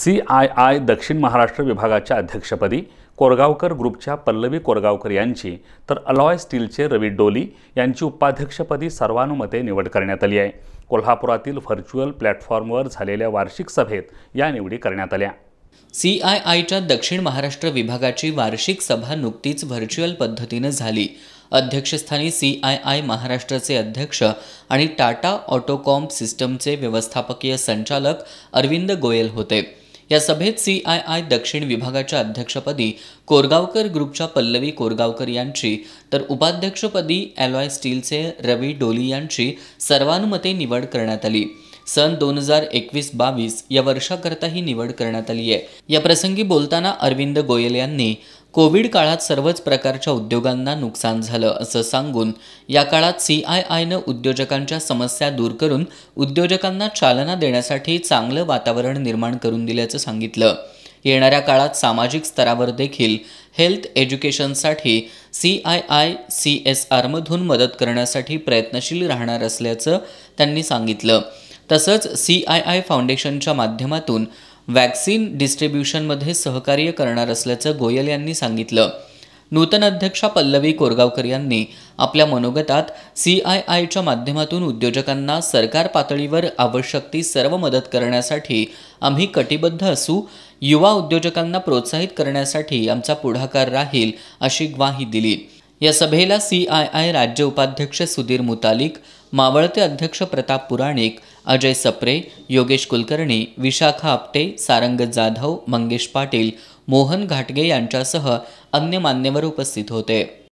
C I I दक्षिण महाराष्ट्र विभागाच्या अध्यक्षपदी कोरगावकर ग्रुपच्या पल्लवी कोरगावकर यांची तर अलॉय स्टीलचे रवी डोली यांची उपाध्यक्षपदी सर्वानुमते निवड करण्यात आली आहे कोल्हापुरातील व्हर्च्युअल प्लॅटफॉर्मवर झालेल्या वार्षिक सभेत या निवडी करण्यात आल्या सी आय आयच्या दक्षिण महाराष्ट्र विभागाची वार्षिक सभा नुकतीच व्हर्च्युअल पद्धतीनं झाली अध्यक्षस्थानी सी आय आय महाराष्ट्राचे अध्यक्ष आणि टाटा ऑटोकॉम सिस्टमचे व्यवस्थापकीय संचालक अरविंद गोयल होते या सभेत सी आय आय दक्षिण विभागाच्या अध्यक्षपदी कोरगावकर ग्रुपच्या पल्लवी कोरगावकर यांची तर उपाध्यक्षपदी स्टील स्टीलचे रवी डोली यांची सर्वानुमते निवड करण्यात आली सन दोन हजार एकवीस बावीस या वर्षाकरता ही निवड करण्यात आली आहे या प्रसंगी बोलताना अरविंद गोयल यांनी कोविड काळात सर्वच प्रकारच्या उद्योगांना नुकसान झालं असं सांगून या काळात सी आय आयनं उद्योजकांच्या समस्या दूर करून उद्योजकांना चालना देण्यासाठी चांगलं वातावरण निर्माण करून दिल्याचं सांगितलं येणाऱ्या काळात सामाजिक स्तरावर देखील हेल्थ एज्युकेशनसाठी C I I C S आरमधून मदत करण्यासाठी प्रयत्नशील राहणार असल्याचं त्यांनी सांगितलं तसंच सी आय आय फाउंडेशनच्या माध्यमातून वॅक्सिन डिस्ट्रीब्युशनमध्ये सहकार्य करणार असल्याचं गोयल यांनी सांगितलं नूतन अध्यक्षा पल्लवी कोरगावकर यांनी आपल्या मनोगतात सी आय आयच्या माध्यमातून उद्योजकांना सरकार पातळीवर आवश्यक ती सर्व मदत करण्यासाठी आम्ही कटिबद्ध असू युवा उद्योजकांना प्रोत्साहित करण्यासाठी आमचा पुढाकार राहील अशी ग्वाही दिली या सभेला सी आय आय राज्य उपाध्यक्ष सुधीर मुतालिक मावळते अध्यक्ष प्रताप पुराणिक अजय सप्रे योगेश कुलकर्णी विशाखा आपटे सारंग जाधव मंगेश पाटील मोहन घाटगे यांच्यासह अन्य मान्यवर उपस्थित होते